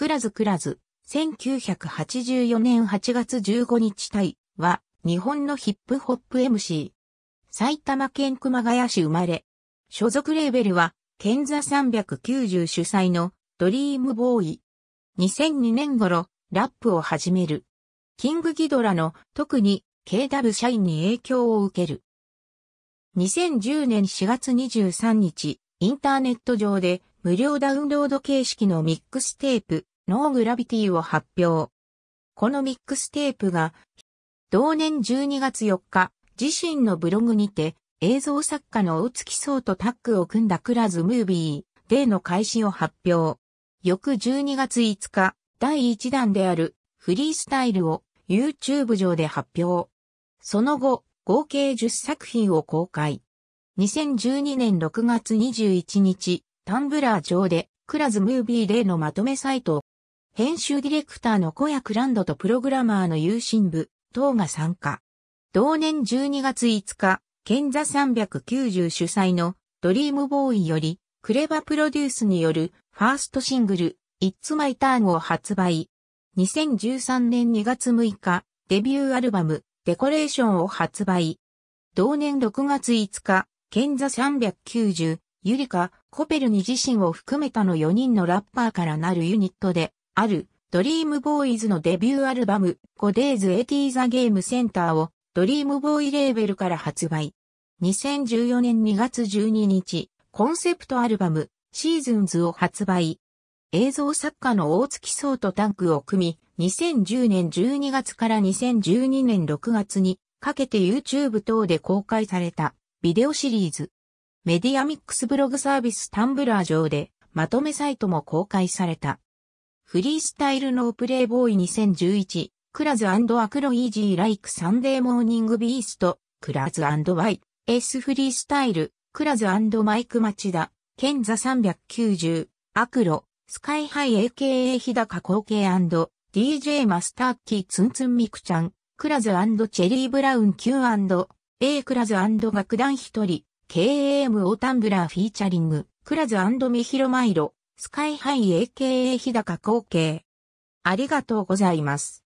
くらずくらず、1984年8月15日対は、日本のヒップホップ MC。埼玉県熊谷市生まれ。所属レーベルは、ケンザ390主催のドリームボーイ。2002年頃、ラップを始める。キングギドラの特に KW 社員に影響を受ける。2010年4月23日、インターネット上で無料ダウンロード形式のミックステープ、ノーグラビティを発表。このミックステープが、同年12月4日、自身のブログにて、映像作家の大月壮とタッグを組んだクラズムービー、デーの開始を発表。翌12月5日、第1弾である、フリースタイルを YouTube 上で発表。その後、合計10作品を公開。2012年6月21日、タンブラー上で、クラズムービーデーのまとめサイトを編集ディレクターの小クランドとプログラマーの有心部、等が参加。同年12月5日、賢座390主催のドリームボーイより、クレバプロデュースによるファーストシングル、It's My Turn を発売。2013年2月6日、デビューアルバム、デコレーションを発売。同年6月5日、賢座390、ユリカ、コペルに自身を含めたの4人のラッパーからなるユニットで、ある、ドリームボーイズのデビューアルバム、5デイズエティーザゲームセンターを、ドリームボーイレーベルから発売。2014年2月12日、コンセプトアルバム、シーズンズを発売。映像作家の大月聡とタッグを組み、2010年12月から2012年6月にかけて YouTube 等で公開されたビデオシリーズ。メディアミックスブログサービスタンブラー上でまとめサイトも公開された。フリースタイルノープレイボーイ2011、クラズアクロイージーライクサンデーモーニングビースト、クラズワイ、エースフリースタイル、クラズマイク町田、ケンザ390、アクロ、スカイハイ AKA 日高ケー &DJ マスターキーツンツンミクちゃん、クラズチェリーブラウン Q&A クラズ楽団一人、KAM オータンブラーフィーチャリング、クラズミヒロマイロ、スカイハイ AKA 日高光景。ありがとうございます。